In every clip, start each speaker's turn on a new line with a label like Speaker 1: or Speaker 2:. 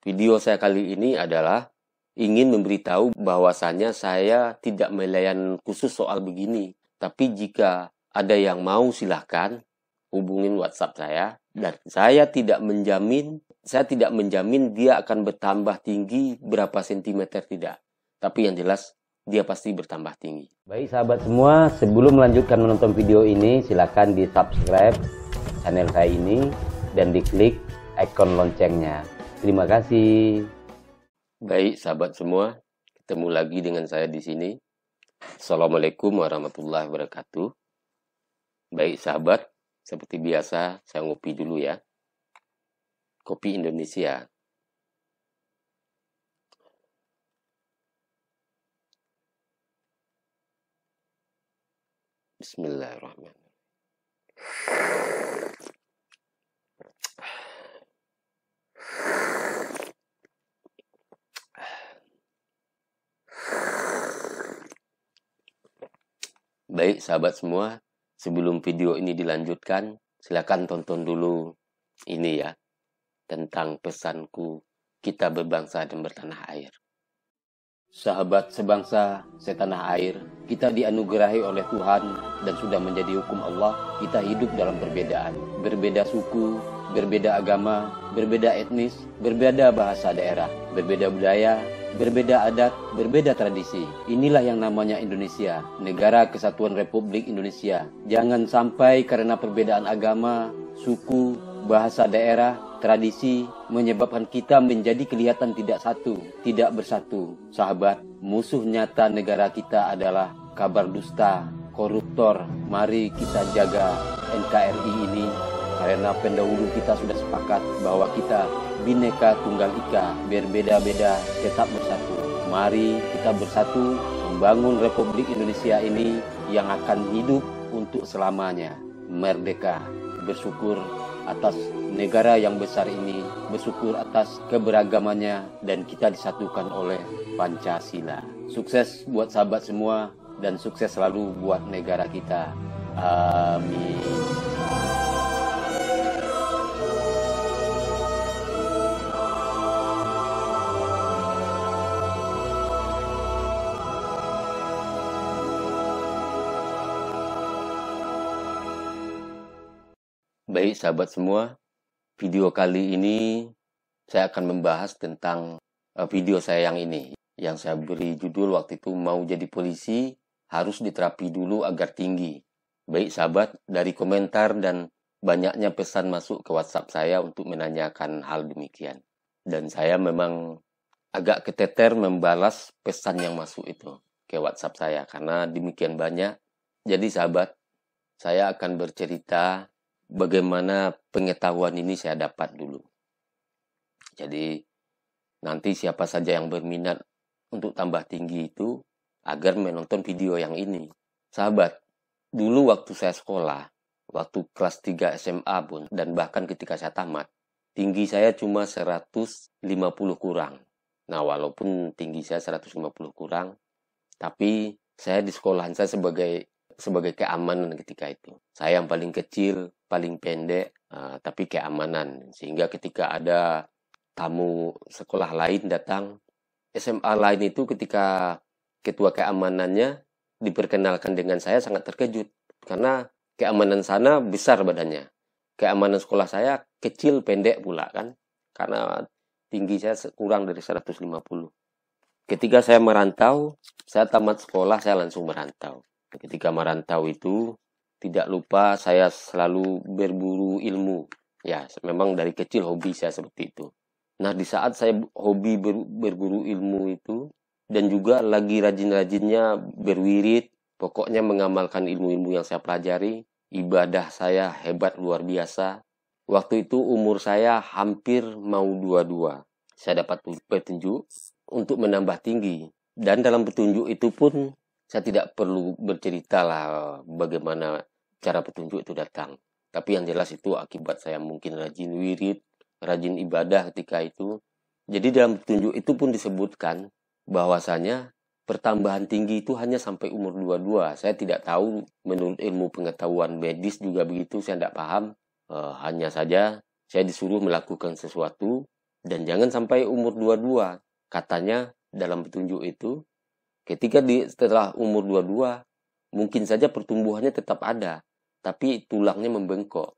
Speaker 1: Video saya kali ini adalah ingin memberitahu bahwasannya saya tidak melayan khusus soal begini. Tapi jika ada yang mau silahkan hubungin WhatsApp saya dan saya tidak menjamin saya tidak menjamin dia akan bertambah tinggi berapa sentimeter tidak. Tapi yang jelas dia pasti bertambah tinggi. Baik sahabat semua, sebelum melanjutkan menonton video ini, silahkan di subscribe channel saya ini dan diklik ikon loncengnya. Terima kasih. Baik, sahabat semua, ketemu lagi dengan saya di sini. Assalamualaikum warahmatullahi wabarakatuh. Baik, sahabat, seperti biasa, saya ngopi dulu ya. Kopi Indonesia. Bismillahirrahmanirrahim. Baik sahabat semua, sebelum video ini dilanjutkan, silakan tonton dulu ini ya, tentang pesanku kita berbangsa dan bertanah air. Sahabat sebangsa, setanah air, kita dianugerahi oleh Tuhan dan sudah menjadi hukum Allah, kita hidup dalam perbedaan. Berbeda suku, berbeda agama, berbeda etnis, berbeda bahasa daerah, berbeda budaya, berbeda adat, berbeda tradisi. Inilah yang namanya Indonesia, negara kesatuan Republik Indonesia. Jangan sampai karena perbedaan agama, suku, bahasa daerah, tradisi menyebabkan kita menjadi kelihatan tidak satu, tidak bersatu. Sahabat, musuh nyata negara kita adalah kabar dusta, koruptor. Mari kita jaga NKRI ini karena pendahulu kita sudah sepakat bahwa kita Bhinneka Tunggal Ika, berbeda-beda tetap bersatu. Mari kita bersatu membangun Republik Indonesia ini yang akan hidup untuk selamanya. Merdeka, bersyukur atas negara yang besar ini, bersyukur atas keberagamannya dan kita disatukan oleh Pancasila. Sukses buat sahabat semua dan sukses selalu buat negara kita. Amin. Baik sahabat semua. Video kali ini saya akan membahas tentang eh, video saya yang ini. Yang saya beri judul waktu itu mau jadi polisi harus diterapi dulu agar tinggi. Baik sahabat, dari komentar dan banyaknya pesan masuk ke WhatsApp saya untuk menanyakan hal demikian. Dan saya memang agak keteter membalas pesan yang masuk itu ke WhatsApp saya karena demikian banyak. Jadi sahabat, saya akan bercerita bagaimana pengetahuan ini saya dapat dulu. Jadi nanti siapa saja yang berminat untuk tambah tinggi itu agar menonton video yang ini. Sahabat, dulu waktu saya sekolah, waktu kelas 3 SMA pun dan bahkan ketika saya tamat, tinggi saya cuma 150 kurang. Nah, walaupun tinggi saya 150 kurang, tapi saya di sekolahan saya sebagai sebagai keamanan ketika itu. Saya yang paling kecil, paling pendek uh, tapi keamanan sehingga ketika ada tamu sekolah lain datang SMA lain itu ketika ketua keamanannya diperkenalkan dengan saya sangat terkejut karena keamanan sana besar badannya keamanan sekolah saya kecil pendek pula kan karena tinggi saya kurang dari 150 ketika saya merantau saya tamat sekolah saya langsung merantau ketika merantau itu tidak lupa saya selalu berburu ilmu. Ya, memang dari kecil hobi saya seperti itu. Nah, di saat saya hobi ber, berburu ilmu itu dan juga lagi rajin-rajinnya berwirid, pokoknya mengamalkan ilmu-ilmu yang saya pelajari, ibadah saya hebat luar biasa. Waktu itu umur saya hampir mau dua-dua. Saya dapat petunjuk untuk menambah tinggi. Dan dalam petunjuk itu pun saya tidak perlu bercerita lah bagaimana cara petunjuk itu datang. Tapi yang jelas itu akibat saya mungkin rajin wirid, rajin ibadah ketika itu. Jadi dalam petunjuk itu pun disebutkan bahwasanya pertambahan tinggi itu hanya sampai umur 22. Saya tidak tahu menurut ilmu pengetahuan medis juga begitu, saya tidak paham. E, hanya saja saya disuruh melakukan sesuatu dan jangan sampai umur 22. Katanya dalam petunjuk itu ketika di setelah umur 22 mungkin saja pertumbuhannya tetap ada tapi tulangnya membengkok.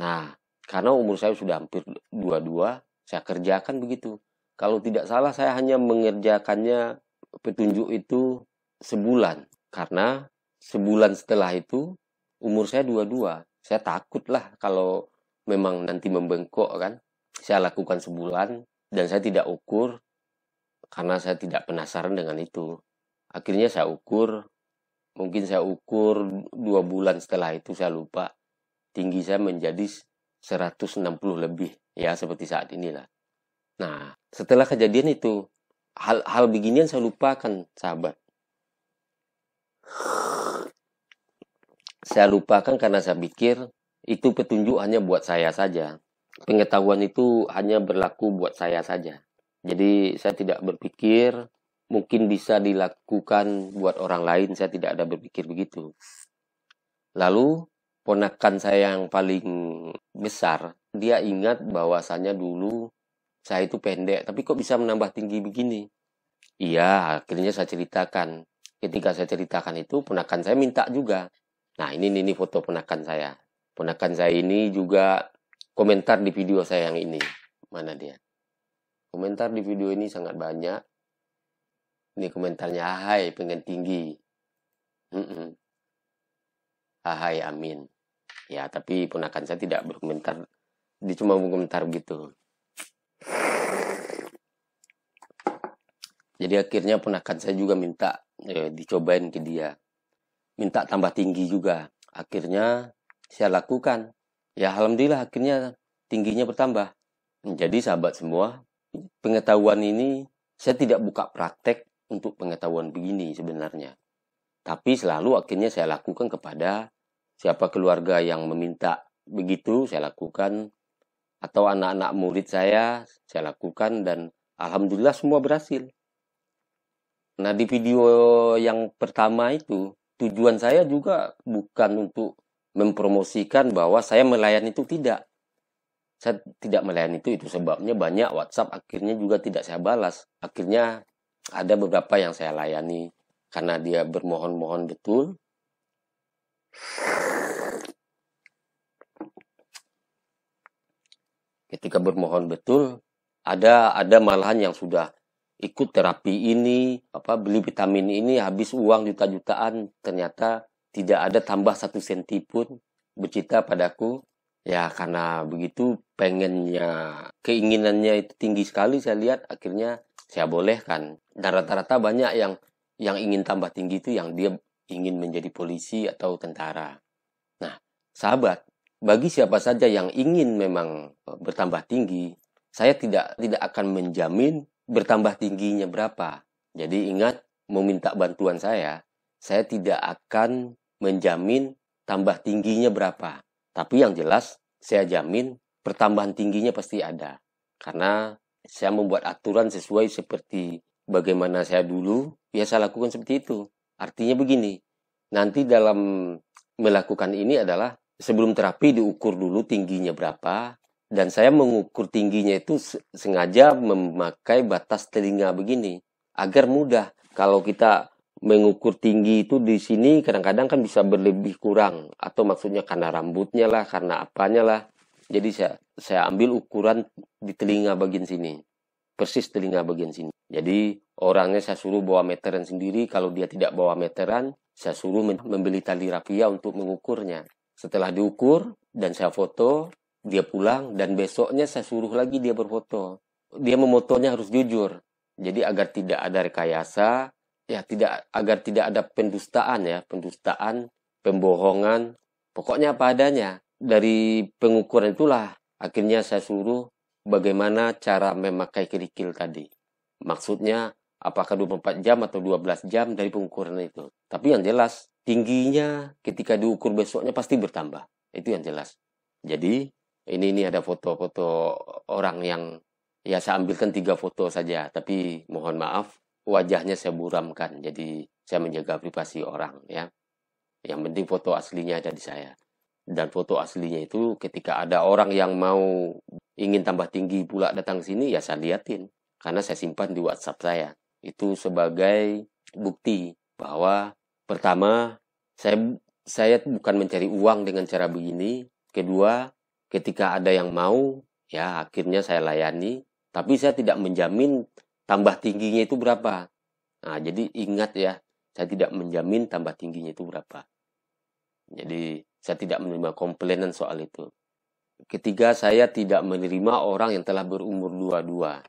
Speaker 1: Nah, karena umur saya sudah hampir dua-dua, saya kerjakan begitu. Kalau tidak salah saya hanya mengerjakannya petunjuk itu sebulan. Karena sebulan setelah itu umur saya dua-dua. Saya takutlah kalau memang nanti membengkok kan. Saya lakukan sebulan dan saya tidak ukur karena saya tidak penasaran dengan itu. Akhirnya saya ukur mungkin saya ukur dua bulan setelah itu saya lupa tinggi saya menjadi 160 lebih ya seperti saat inilah nah setelah kejadian itu hal-hal beginian saya lupakan sahabat saya lupakan karena saya pikir itu petunjuk hanya buat saya saja pengetahuan itu hanya berlaku buat saya saja jadi saya tidak berpikir mungkin bisa dilakukan buat orang lain saya tidak ada berpikir begitu lalu ponakan saya yang paling besar dia ingat bahwasannya dulu saya itu pendek tapi kok bisa menambah tinggi begini iya akhirnya saya ceritakan ketika saya ceritakan itu ponakan saya minta juga nah ini ini foto ponakan saya ponakan saya ini juga komentar di video saya yang ini mana dia komentar di video ini sangat banyak ini komentarnya ahai pengen tinggi. Mm Ahai amin. Ya tapi ponakan saya tidak berkomentar. Dia cuma berkomentar gitu. Jadi akhirnya ponakan saya juga minta eh, dicobain ke dia. Minta tambah tinggi juga. Akhirnya saya lakukan. Ya alhamdulillah akhirnya tingginya bertambah. Jadi sahabat semua, pengetahuan ini saya tidak buka praktek untuk pengetahuan begini sebenarnya. Tapi selalu akhirnya saya lakukan kepada siapa keluarga yang meminta begitu saya lakukan atau anak-anak murid saya saya lakukan dan alhamdulillah semua berhasil. Nah, di video yang pertama itu tujuan saya juga bukan untuk mempromosikan bahwa saya melayani itu tidak. Saya tidak melayani itu itu sebabnya banyak WhatsApp akhirnya juga tidak saya balas. Akhirnya ada beberapa yang saya layani karena dia bermohon-mohon betul. Ketika bermohon betul, ada ada malahan yang sudah ikut terapi ini, apa beli vitamin ini habis uang juta-jutaan, ternyata tidak ada tambah satu senti pun bercita padaku. Ya karena begitu pengennya, keinginannya itu tinggi sekali saya lihat akhirnya saya bolehkan. Dan rata-rata banyak yang yang ingin tambah tinggi itu yang dia ingin menjadi polisi atau tentara. Nah, sahabat, bagi siapa saja yang ingin memang eh, bertambah tinggi, saya tidak tidak akan menjamin bertambah tingginya berapa. Jadi ingat meminta bantuan saya, saya tidak akan menjamin tambah tingginya berapa. Tapi yang jelas saya jamin pertambahan tingginya pasti ada. Karena saya membuat aturan sesuai seperti bagaimana saya dulu biasa lakukan seperti itu. Artinya begini, nanti dalam melakukan ini adalah sebelum terapi diukur dulu tingginya berapa dan saya mengukur tingginya itu sengaja memakai batas telinga begini agar mudah kalau kita mengukur tinggi itu di sini kadang-kadang kan bisa berlebih kurang atau maksudnya karena rambutnya lah karena apanya lah jadi saya saya ambil ukuran di telinga bagian sini. Persis telinga bagian sini. Jadi orangnya saya suruh bawa meteran sendiri. Kalau dia tidak bawa meteran, saya suruh membeli tali rafia untuk mengukurnya. Setelah diukur dan saya foto, dia pulang dan besoknya saya suruh lagi dia berfoto. Dia memotonya harus jujur. Jadi agar tidak ada rekayasa, ya tidak agar tidak ada pendustaan ya, pendustaan, pembohongan, pokoknya apa adanya dari pengukuran itulah akhirnya saya suruh bagaimana cara memakai kerikil tadi. Maksudnya apakah 24 jam atau 12 jam dari pengukuran itu. Tapi yang jelas tingginya ketika diukur besoknya pasti bertambah. Itu yang jelas. Jadi ini ini ada foto-foto orang yang ya saya ambilkan tiga foto saja. Tapi mohon maaf wajahnya saya buramkan. Jadi saya menjaga privasi orang ya. Yang penting foto aslinya ada di saya dan foto aslinya itu ketika ada orang yang mau ingin tambah tinggi pula datang ke sini ya saya liatin karena saya simpan di WhatsApp saya itu sebagai bukti bahwa pertama saya saya bukan mencari uang dengan cara begini kedua ketika ada yang mau ya akhirnya saya layani tapi saya tidak menjamin tambah tingginya itu berapa nah jadi ingat ya saya tidak menjamin tambah tingginya itu berapa jadi saya tidak menerima komplainan soal itu. Ketiga, saya tidak menerima orang yang telah berumur dua-dua.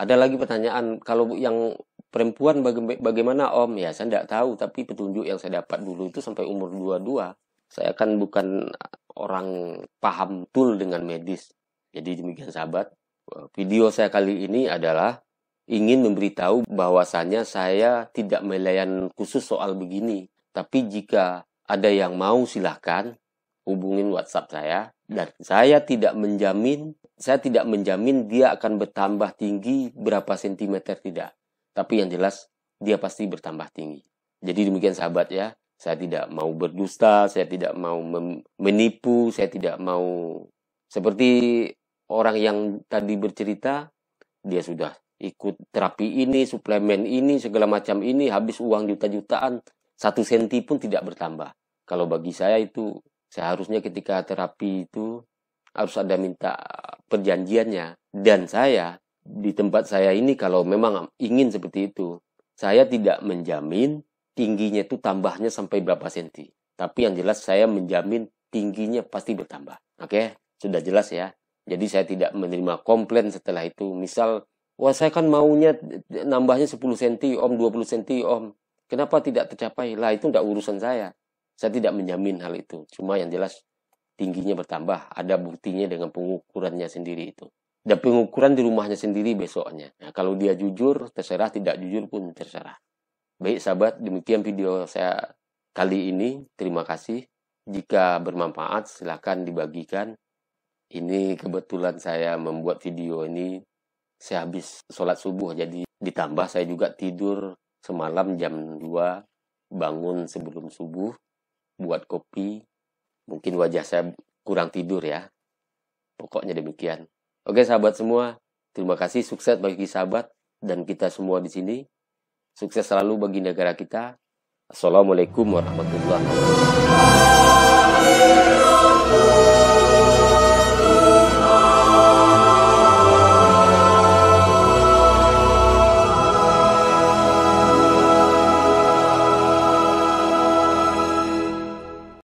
Speaker 1: Ada lagi pertanyaan, kalau yang perempuan bagaimana om? Ya, saya tidak tahu, tapi petunjuk yang saya dapat dulu itu sampai umur dua-dua. Saya kan bukan orang paham tool dengan medis. Jadi demikian sahabat, video saya kali ini adalah ingin memberitahu bahwasannya saya tidak melayan khusus soal begini. Tapi jika ada yang mau silahkan hubungin WhatsApp saya dan saya tidak menjamin saya tidak menjamin dia akan bertambah tinggi berapa sentimeter tidak tapi yang jelas dia pasti bertambah tinggi jadi demikian sahabat ya saya tidak mau berdusta saya tidak mau menipu saya tidak mau seperti orang yang tadi bercerita dia sudah ikut terapi ini suplemen ini segala macam ini habis uang juta-jutaan satu senti pun tidak bertambah. Kalau bagi saya itu seharusnya ketika terapi itu harus ada minta perjanjiannya. Dan saya di tempat saya ini kalau memang ingin seperti itu, saya tidak menjamin tingginya itu tambahnya sampai berapa senti. Tapi yang jelas saya menjamin tingginya pasti bertambah. Oke, sudah jelas ya. Jadi saya tidak menerima komplain setelah itu. Misal, wah saya kan maunya nambahnya 10 senti, om, 20 senti, om. Kenapa tidak tercapai? Lah itu tidak urusan saya. Saya tidak menjamin hal itu. Cuma yang jelas tingginya bertambah. Ada buktinya dengan pengukurannya sendiri itu. Dan pengukuran di rumahnya sendiri besoknya. Nah, kalau dia jujur, terserah. Tidak jujur pun terserah. Baik sahabat, demikian video saya kali ini. Terima kasih. Jika bermanfaat, silahkan dibagikan. Ini kebetulan saya membuat video ini sehabis sholat subuh jadi ditambah saya juga tidur semalam jam 2 bangun sebelum subuh buat kopi mungkin wajah saya kurang tidur ya pokoknya demikian oke sahabat semua terima kasih sukses bagi sahabat dan kita semua di sini sukses selalu bagi negara kita assalamualaikum warahmatullahi wabarakatuh